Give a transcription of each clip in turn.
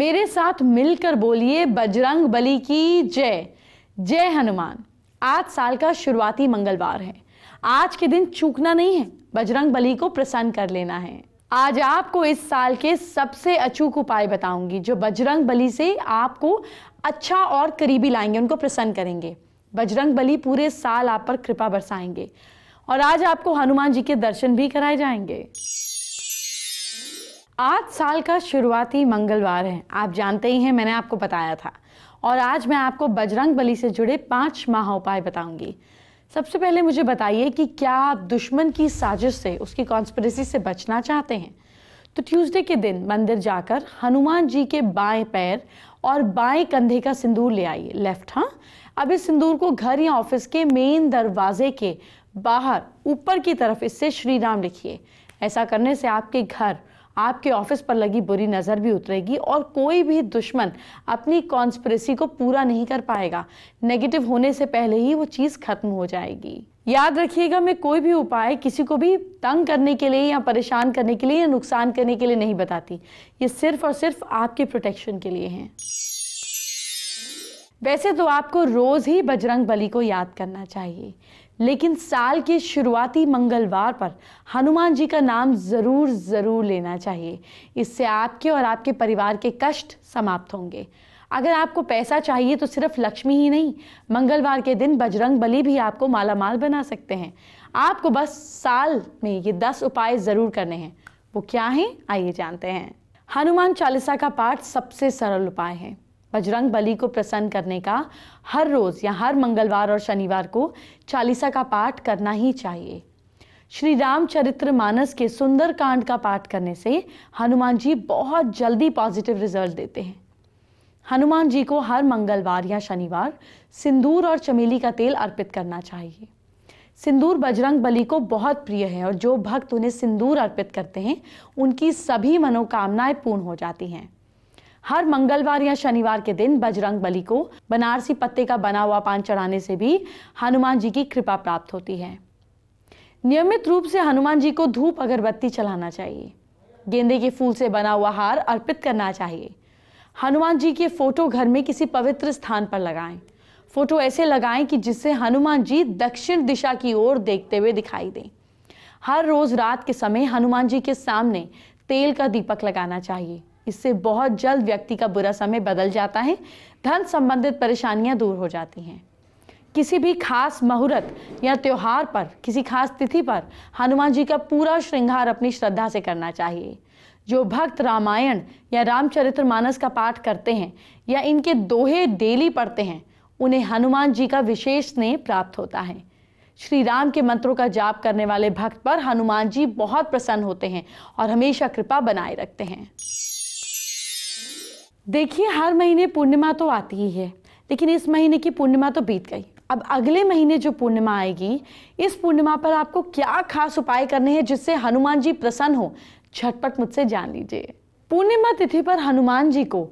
मेरे साथ मिलकर बोलिए बजरंग बली की जय जय हनुमान आज साल का शुरुआती मंगलवार है आज के दिन चूकना नहीं है बजरंग बली को प्रसन्न कर लेना है आज आपको इस साल के सबसे अचूक उपाय बताऊंगी जो बजरंग बली से आपको अच्छा और करीबी लाएंगे उनको प्रसन्न करेंगे बजरंग बली पूरे साल आप पर कृपा बरसाएंगे और आज आपको हनुमान जी के दर्शन भी कराए जाएंगे आज साल का शुरुआती मंगलवार है आप जानते ही हैं मैंने आपको बताया था और आज मैं आपको बजरंग बली से जुड़े पांच माह उपाय बताऊंगी सबसे पहले मुझे बताइए कि क्या आप दुश्मन की साजिश से उसकी कॉन्स्परेसी से बचना चाहते हैं तो ट्यूसडे के दिन मंदिर जाकर हनुमान जी के बाएं पैर और बाएं कंधे का सिंदूर ले आइए लेफ्ट हाँ अब इस सिंदूर को घर या ऑफिस के मेन दरवाजे के बाहर ऊपर की तरफ इससे श्री राम लिखिए ऐसा करने से आपके घर आपके ऑफिस पर लगी बुरी नज़र भी उतरेगी और कोई भी दुश्मन अपनी कॉन्स्परेसी को पूरा नहीं कर पाएगा नेगेटिव होने से पहले ही वो चीज़ खत्म हो जाएगी याद रखिएगा मैं कोई भी उपाय किसी को भी तंग करने के लिए या परेशान करने के लिए या नुकसान करने के लिए नहीं बताती ये सिर्फ और सिर्फ आपके प्रोटेक्शन के लिए हैं वैसे तो आपको रोज़ ही बजरंग बली को याद करना चाहिए लेकिन साल के शुरुआती मंगलवार पर हनुमान जी का नाम ज़रूर ज़रूर लेना चाहिए इससे आपके और आपके परिवार के कष्ट समाप्त होंगे अगर आपको पैसा चाहिए तो सिर्फ लक्ष्मी ही नहीं मंगलवार के दिन बजरंग बली भी आपको माला माल बना सकते हैं आपको बस साल में ये दस उपाय ज़रूर करने हैं वो क्या हैं आइए जानते हैं हनुमान चालीसा का पाठ सबसे सरल उपाय है बजरंग बली को प्रसन्न करने का हर रोज़ या हर मंगलवार और शनिवार को चालीसा का पाठ करना ही चाहिए श्री रामचरित्र मानस के सुंदर कांड का पाठ करने से हनुमान जी बहुत जल्दी पॉजिटिव रिजल्ट देते हैं हनुमान जी को हर मंगलवार या शनिवार सिंदूर और चमेली का तेल अर्पित करना चाहिए सिंदूर बजरंग बली को बहुत प्रिय है और जो भक्त उन्हें सिंदूर अर्पित करते हैं उनकी सभी मनोकामनाएं पूर्ण हो जाती हैं हर मंगलवार या शनिवार के दिन बजरंग बली को बनारसी पत्ते का बना हुआ पान चढ़ाने से भी हनुमान जी की कृपा प्राप्त होती है नियमित रूप से हनुमान जी को धूप अगरबत्ती चलाना चाहिए गेंदे के फूल से बना हुआ हार अर्पित करना चाहिए हनुमान जी के फोटो घर में किसी पवित्र स्थान पर लगाएं फोटो ऐसे लगाएं कि जिससे हनुमान जी दक्षिण दिशा की ओर देखते हुए दिखाई दें हर रोज रात के समय हनुमान जी के सामने तेल का दीपक लगाना चाहिए इससे बहुत जल्द व्यक्ति का बुरा समय बदल जाता है धन संबंधित परेशानियां दूर हो जाती हैं किसी भी खास मुहूर्त या त्यौहार पर किसी खास तिथि पर हनुमान जी का पूरा श्रृंगार अपनी श्रद्धा से करना चाहिए जो भक्त रामायण या रामचरित्र मानस का पाठ करते हैं या इनके दोहे डेली पढ़ते हैं उन्हें हनुमान जी का विशेष स्नेह प्राप्त होता है श्री राम के मंत्रों का जाप करने वाले भक्त पर हनुमान जी बहुत प्रसन्न होते हैं और हमेशा कृपा बनाए रखते हैं देखिए हर महीने पूर्णिमा तो आती ही है लेकिन इस महीने की पूर्णिमा तो बीत गई अब अगले महीने जो पूर्णिमा आएगी इस पूर्णिमा पर आपको क्या खास उपाय करने हैं जिससे हनुमान जी प्रसन्न हो झटपट मुझसे जान लीजिए पूर्णिमा तिथि पर हनुमान जी को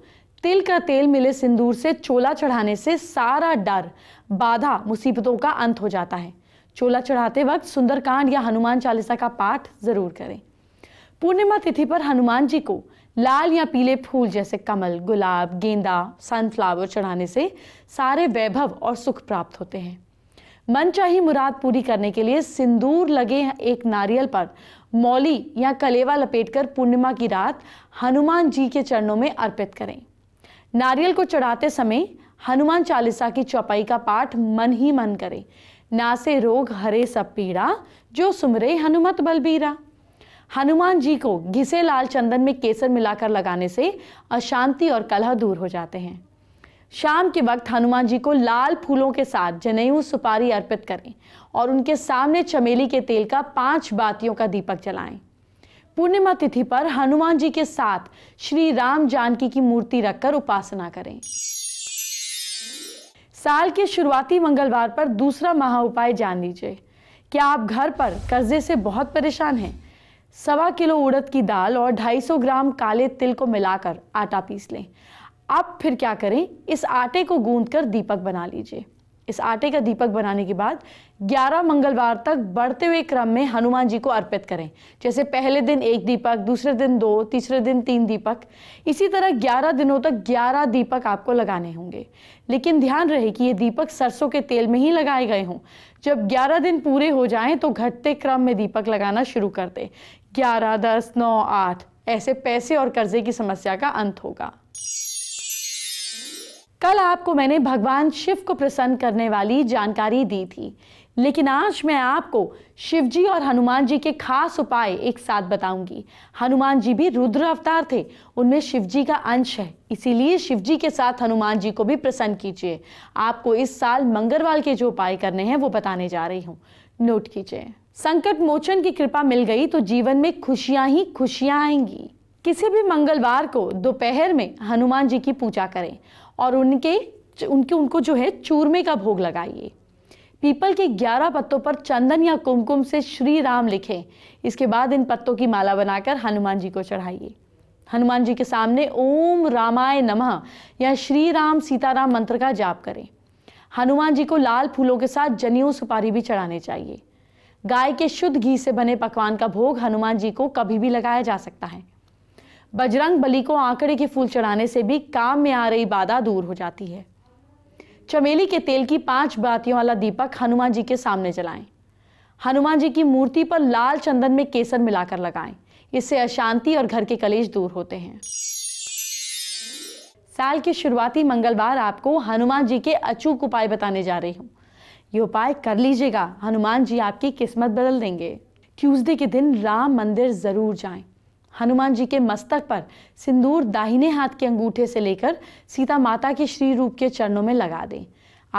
तिल का तेल मिले सिंदूर से चोला चढ़ाने से सारा डर बाधा मुसीबतों का अंत हो जाता है चोला चढ़ाते वक्त सुंदरकांड या हनुमान चालीसा का पाठ जरूर करें पूर्णिमा तिथि पर हनुमान जी को लाल या पीले फूल जैसे कमल गुलाब गेंदा सनफ्लावर चढ़ाने से सारे वैभव और सुख प्राप्त होते हैं मन चाहिए मुराद पूरी करने के लिए सिंदूर लगे एक नारियल पर मौली या कलेवा लपेटकर पूर्णिमा की रात हनुमान जी के चरणों में अर्पित करें नारियल को चढ़ाते समय हनुमान चालीसा की चौपाई का पाठ मन ही मन करें ना से रोग हरे सब पीड़ा जो सुमरे हनुमत बलबीरा हनुमान जी को घिसे लाल चंदन में केसर मिलाकर लगाने से अशांति और कलह दूर हो जाते हैं शाम के वक्त हनुमान जी को लाल फूलों के साथ जनेऊ सुपारी अर्पित करें और उनके सामने चमेली के तेल का पांच बातियों का दीपक जलाएं। पूर्णिमा तिथि पर हनुमान जी के साथ श्री राम जानकी की मूर्ति रखकर उपासना करें साल के शुरुआती मंगलवार पर दूसरा महा उपाय जान लीजिए क्या आप घर पर कर्जे से बहुत परेशान हैं सवा किलो उड़द की दाल और 250 ग्राम काले तिल को मिलाकर आटा पीस लें अब फिर क्या करें इस आटे को गूंद दीपक बना लीजिए इस आटे का दीपक बनाने के बाद 11 मंगलवार तक बढ़ते हुए क्रम में हनुमान जी को अर्पित करें जैसे पहले दिन एक दीपक दूसरे दिन दो तीसरे दिन तीन दीपक इसी तरह 11 दिनों तक 11 दीपक आपको लगाने होंगे लेकिन ध्यान रहे कि ये दीपक सरसों के तेल में ही लगाए गए हों जब 11 दिन पूरे हो जाएं तो घटते क्रम में दीपक लगाना शुरू कर दें ग्यारह दस नौ आठ ऐसे पैसे और कर्जे की समस्या का अंत होगा कल आपको मैंने भगवान शिव को प्रसन्न करने वाली जानकारी दी थी लेकिन आज मैं आपको शिव जी और हनुमान जी के खास उपाय एक साथ बताऊंगी हनुमान जी भी रुद्र अवतार थे उनमें शिव जी का अंश है इसीलिए शिव जी के साथ हनुमान जी को भी प्रसन्न कीजिए आपको इस साल मंगलवार के जो उपाय करने हैं वो बताने जा रही हूँ नोट कीजिए संकट मोचन की कृपा मिल गई तो जीवन में खुशियां ही खुशियां आएंगी किसी भी मंगलवार को दोपहर में हनुमान जी की पूजा करें और उनके उनके उनको जो है चूरमे का भोग लगाइए पीपल के 11 पत्तों पर चंदन या कुमकुम से श्री राम लिखें इसके बाद इन पत्तों की माला बनाकर हनुमान जी को चढ़ाइए हनुमान जी के सामने ओम रामाय नमः या श्री राम सीताराम मंत्र का जाप करें हनुमान जी को लाल फूलों के साथ जनेऊ सुपारी भी चढ़ाने चाहिए गाय के शुद्ध घी से बने पकवान का भोग हनुमान जी को कभी भी लगाया जा सकता है बजरंग बली को आंकड़े के फूल चढ़ाने से भी काम में आ रही बाधा दूर हो जाती है चमेली के तेल की पांच बातियों वाला दीपक हनुमान जी के सामने जलाएं हनुमान जी की मूर्ति पर लाल चंदन में केसर मिलाकर लगाएं इससे अशांति और घर के कलेश दूर होते हैं साल के शुरुआती मंगलवार आपको हनुमान जी के अचूक उपाय बताने जा रही हूँ ये उपाय कर लीजिएगा हनुमान जी आपकी किस्मत बदल देंगे ट्यूसडे के दिन राम मंदिर ज़रूर जाएं। हनुमान जी के मस्तक पर सिंदूर दाहिने हाथ के अंगूठे से लेकर सीता माता के श्री रूप के चरणों में लगा दें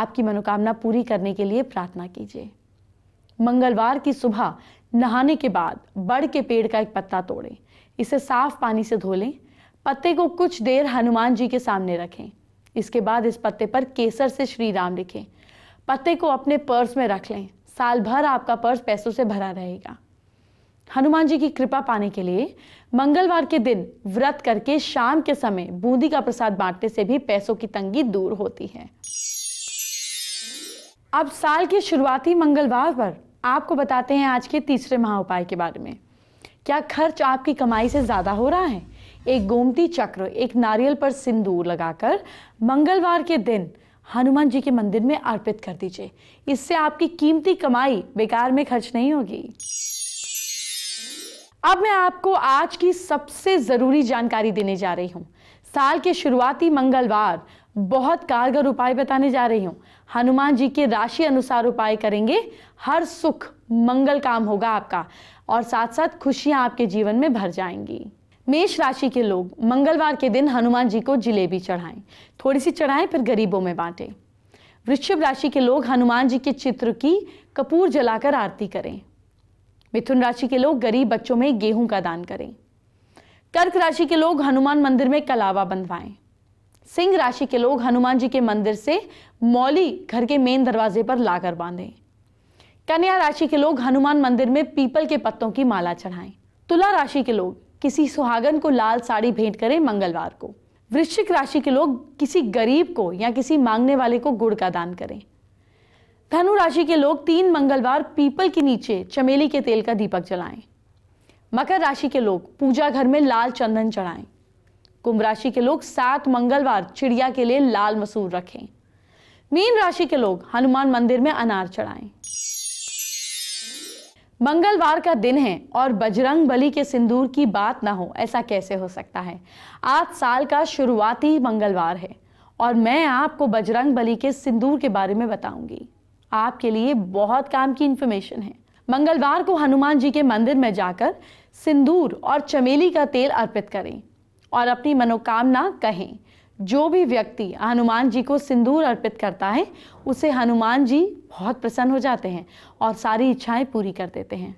आपकी मनोकामना पूरी करने के लिए प्रार्थना कीजिए मंगलवार की सुबह नहाने के बाद बड़ के पेड़ का एक पत्ता तोड़ें इसे साफ पानी से धो लें पत्ते को कुछ देर हनुमान जी के सामने रखें इसके बाद इस पत्ते पर केसर से श्री राम लिखें पते को अपने पर्स में रख लें साल भर आपका पर्स पैसों से भरा रहेगा हनुमान जी की कृपा पाने के लिए मंगलवार के दिन व्रत करके शाम के समय बूंदी का प्रसाद बांटने से भी पैसों की तंगी दूर होती है अब साल के शुरुआती मंगलवार पर आपको बताते हैं आज के तीसरे महा उपाय के बारे में क्या खर्च आपकी कमाई से ज़्यादा हो रहा है एक गोमती चक्र एक नारियल पर सिंदूर लगाकर मंगलवार के दिन हनुमान जी के मंदिर में अर्पित कर दीजिए इससे आपकी कीमती कमाई बेकार में खर्च नहीं होगी अब मैं आपको आज की सबसे ज़रूरी जानकारी देने जा रही हूँ साल के शुरुआती मंगलवार बहुत कारगर उपाय बताने जा रही हूँ हनुमान जी के राशि अनुसार उपाय करेंगे हर सुख मंगल काम होगा आपका और साथ साथ खुशियाँ आपके जीवन में भर जाएंगी मेष राशि के लोग मंगलवार के दिन हनुमान जी को जिलेबी चढ़ाएं थोड़ी सी चढ़ाएं फिर गरीबों में बांटें वृक्षभ राशि के लोग हनुमान जी के चित्र की कपूर जलाकर आरती करें मिथुन राशि के लोग गरीब बच्चों में गेहूं का दान करें कर्क राशि के लोग हनुमान मंदिर में कलावा बंधवाएं सिंह राशि के लोग हनुमान जी के मंदिर से मौली घर के मेन दरवाजे पर लाकर बांधें कन्या राशि के लोग हनुमान मंदिर में पीपल के पत्तों की माला चढ़ाएं तुला राशि के लोग किसी सुहागन को लाल साड़ी भेंट करें मंगलवार को वृश्चिक राशि के लोग किसी गरीब को या किसी मांगने वाले को गुड़ का दान करें धनु राशि के लोग तीन मंगलवार पीपल के नीचे चमेली के तेल का दीपक जलाएं मकर राशि के लोग पूजा घर में लाल चंदन चढ़ाएं कुंभ राशि के लोग सात मंगलवार चिड़िया के लिए लाल मसूर रखें मीन राशि के लोग हनुमान मंदिर में अनार चढ़ाएं मंगलवार का दिन है और बजरंग बली के सिंदूर की बात ना हो ऐसा कैसे हो सकता है आज साल का शुरुआती मंगलवार है और मैं आपको बजरंग बली के सिंदूर के बारे में बताऊंगी आपके लिए बहुत काम की इन्फॉर्मेशन है मंगलवार को हनुमान जी के मंदिर में जाकर सिंदूर और चमेली का तेल अर्पित करें और अपनी मनोकामना कहें जो भी व्यक्ति हनुमान जी को सिंदूर अर्पित करता है उसे हनुमान जी बहुत प्रसन्न हो जाते हैं और सारी इच्छाएं पूरी कर देते हैं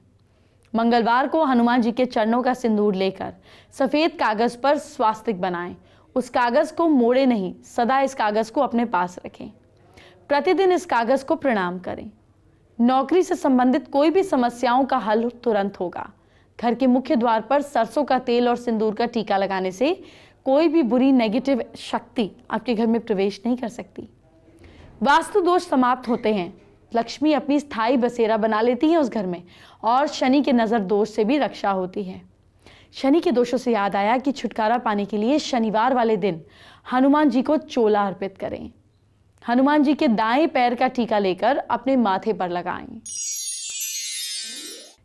मंगलवार को हनुमान जी के चरणों का सिंदूर लेकर सफ़ेद कागज़ पर स्वास्तिक बनाएं उस कागज़ को मोड़े नहीं सदा इस कागज़ को अपने पास रखें प्रतिदिन इस कागज़ को प्रणाम करें नौकरी से संबंधित कोई भी समस्याओं का हल तुरंत होगा घर के मुख्य द्वार पर सरसों का तेल और सिंदूर का टीका लगाने से कोई भी बुरी नेगेटिव शक्ति आपके घर में प्रवेश नहीं कर सकती वास्तु दोष समाप्त होते हैं लक्ष्मी अपनी स्थायी बसेरा बना लेती है उस घर में और शनि के नज़र दोष से भी रक्षा होती है शनि के दोषों से याद आया कि छुटकारा पाने के लिए शनिवार वाले दिन हनुमान जी को चोला अर्पित करें हनुमान जी के दाएं पैर का टीका लेकर अपने माथे पर लगाएं।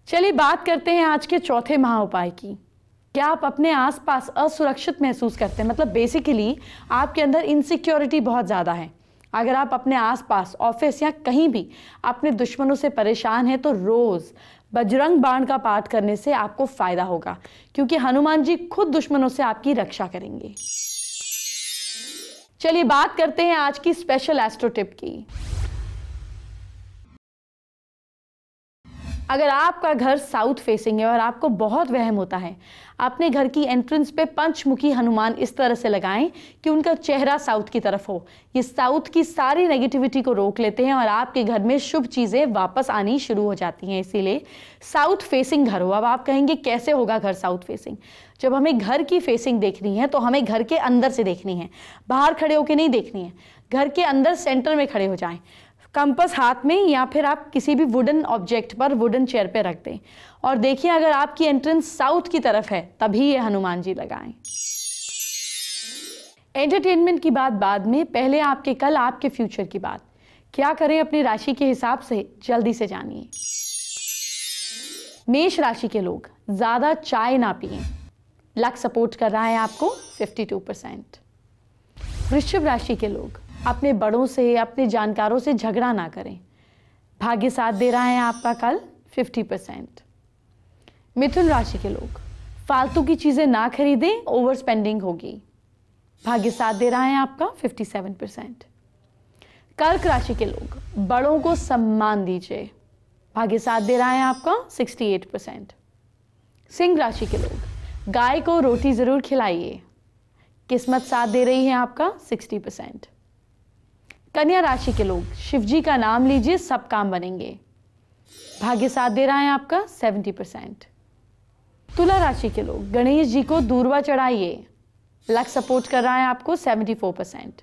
चलिए बात करते हैं आज के चौथे महा उपाय की क्या आप अपने आसपास असुरक्षित महसूस करते हैं मतलब बेसिकली आपके अंदर इनसिक्योरिटी बहुत ज़्यादा है अगर आप अपने आसपास ऑफिस या कहीं भी अपने दुश्मनों से परेशान हैं तो रोज़ बजरंग बाण का पाठ करने से आपको फ़ायदा होगा क्योंकि हनुमान जी खुद दुश्मनों से आपकी रक्षा करेंगे चलिए बात करते हैं आज की स्पेशल एस्ट्रो टिप की अगर आपका घर साउथ फेसिंग है और आपको बहुत वहम होता है अपने घर की एंट्रेंस पे पंचमुखी हनुमान इस तरह से लगाएं कि उनका चेहरा साउथ की तरफ हो ये साउथ की सारी नेगेटिविटी को रोक लेते हैं और आपके घर में शुभ चीज़ें वापस आनी शुरू हो जाती हैं इसीलिए साउथ फेसिंग घर हो अब आप कहेंगे कैसे होगा घर साउथ फेसिंग जब हमें घर की फेसिंग देखनी है तो हमें घर के अंदर से देखनी है बाहर खड़े होकर नहीं देखनी है घर के अंदर सेंटर में खड़े हो जाएं कंपस हाथ में या फिर आप किसी भी वुडन ऑब्जेक्ट पर वुडन चेयर पे रख दें और देखिए अगर आपकी एंट्रेंस साउथ की तरफ है तभी ये हनुमान जी लगाएं एंटरटेनमेंट की बात बाद में पहले आपके कल आपके फ्यूचर की बात क्या करें अपनी राशि के हिसाब से जल्दी से जानिए मेष राशि के लोग ज़्यादा चाय ना पिए लक सपोर्ट कर रहा है आपको 52 परसेंट वृश्चिक राशि के लोग अपने बड़ों से अपने जानकारों से झगड़ा ना करें भाग्य साथ दे रहा है आपका कल 50 परसेंट मिथुन राशि के लोग फालतू की चीज़ें ना खरीदें ओवर स्पेंडिंग होगी भाग्य साथ दे रहा है आपका 57 परसेंट कर्क राशि के लोग बड़ों को सम्मान दीजिए भाग्य साथ दे रहा है आपका 68 परसेंट सिंह राशि के लोग गाय को रोटी ज़रूर खिलाइए किस्मत साथ दे रही है आपका 60 परसेंट कन्या राशि के लोग शिव जी का नाम लीजिए सब काम बनेंगे भाग्य साथ दे रहा है आपका सेवेंटी परसेंट तुला राशि के लोग गणेश जी को दूरवा चढ़ाइए लक सपोर्ट कर रहा है आपको सेवेंटी फोर परसेंट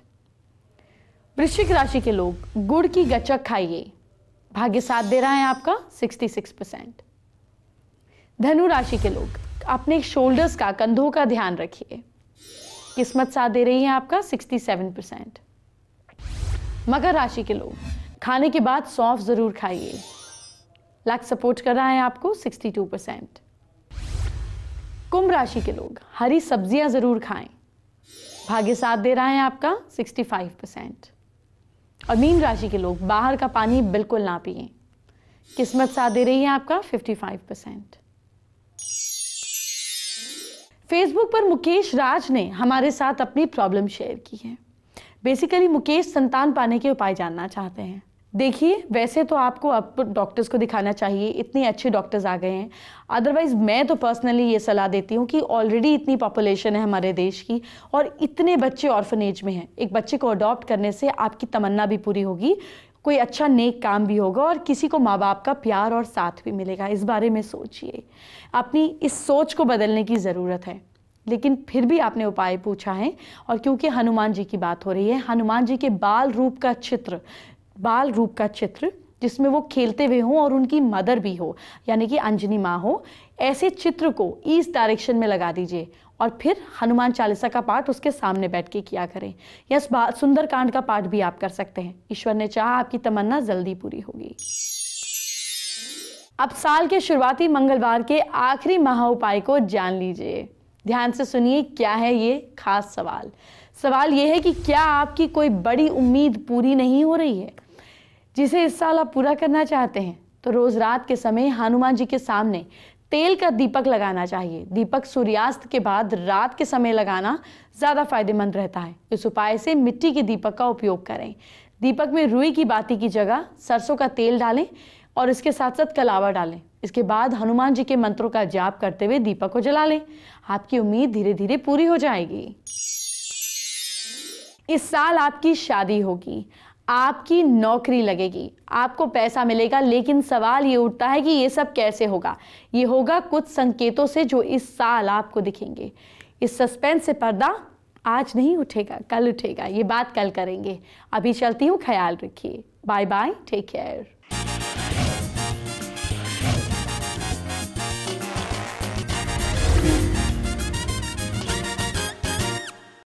वृश्चिक राशि के लोग गुड़ की गचक खाइए भाग्य साथ दे रहा है आपका सिक्सटी सिक्स परसेंट धनु राशि के लोग अपने शोल्डर्स का कंधों का ध्यान रखिए किस्मत साथ दे रही है आपका सिक्सटी सेवन परसेंट मगर राशि के लोग खाने के बाद सौंफ ज़रूर खाइए लक सपोर्ट कर रहा है आपको 62 परसेंट कुंभ राशि के लोग हरी सब्जियां ज़रूर खाएं भाग्य साथ दे रहा है आपका 65 परसेंट और मीन राशि के लोग बाहर का पानी बिल्कुल ना पिए किस्मत साथ दे रही है आपका 55 परसेंट फेसबुक पर मुकेश राज ने हमारे साथ अपनी प्रॉब्लम शेयर की है बेसिकली मुकेश संतान पाने के उपाय जानना चाहते हैं देखिए वैसे तो आपको अब डॉक्टर्स को दिखाना चाहिए इतने अच्छे डॉक्टर्स आ गए हैं अदरवाइज़ मैं तो पर्सनली ये सलाह देती हूँ कि ऑलरेडी इतनी पॉपुलेशन है हमारे देश की और इतने बच्चे ऑर्फनेज में हैं एक बच्चे को अडॉप्ट करने से आपकी तमन्ना भी पूरी होगी कोई अच्छा नेक काम भी होगा और किसी को माँ बाप का प्यार और साथ भी मिलेगा इस बारे में सोचिए अपनी इस सोच को बदलने की ज़रूरत है लेकिन फिर भी आपने उपाय पूछा है और क्योंकि हनुमान जी की बात हो रही है हनुमान जी के बाल रूप का चित्र बाल रूप का चित्र जिसमें वो खेलते हुए हों और उनकी मदर भी हो यानी कि अंजनी माँ हो ऐसे चित्र को इस डायरेक्शन में लगा दीजिए और फिर हनुमान चालीसा का पाठ उसके सामने बैठ के किया करें यस सुंदर कांड का पाठ भी आप कर सकते हैं ईश्वर ने चाहा आपकी तमन्ना जल्दी पूरी होगी अब साल के शुरुआती मंगलवार के आखिरी महा उपाय को जान लीजिए ध्यान से सुनिए क्या है ये खास सवाल सवाल ये है कि क्या आपकी कोई बड़ी उम्मीद पूरी नहीं हो रही है जिसे इस साल आप पूरा करना चाहते हैं तो रोज़ रात के समय हनुमान जी के सामने तेल का दीपक लगाना चाहिए दीपक सूर्यास्त के बाद रात के समय लगाना ज़्यादा फायदेमंद रहता है इस उपाय से मिट्टी के दीपक का उपयोग करें दीपक में रुई की बाती की जगह सरसों का तेल डालें और इसके साथ साथ कलावा डालें इसके बाद हनुमान जी के मंत्रों का जाप करते हुए दीपक को जला लें आपकी उम्मीद धीरे धीरे पूरी हो जाएगी इस साल आपकी शादी होगी आपकी नौकरी लगेगी आपको पैसा मिलेगा लेकिन सवाल ये उठता है कि ये सब कैसे होगा ये होगा कुछ संकेतों से जो इस साल आपको दिखेंगे इस सस्पेंस से पर्दा आज नहीं उठेगा कल उठेगा ये बात कल करेंगे अभी चलती हूँ ख्याल रखिए बाय बाय टेक केयर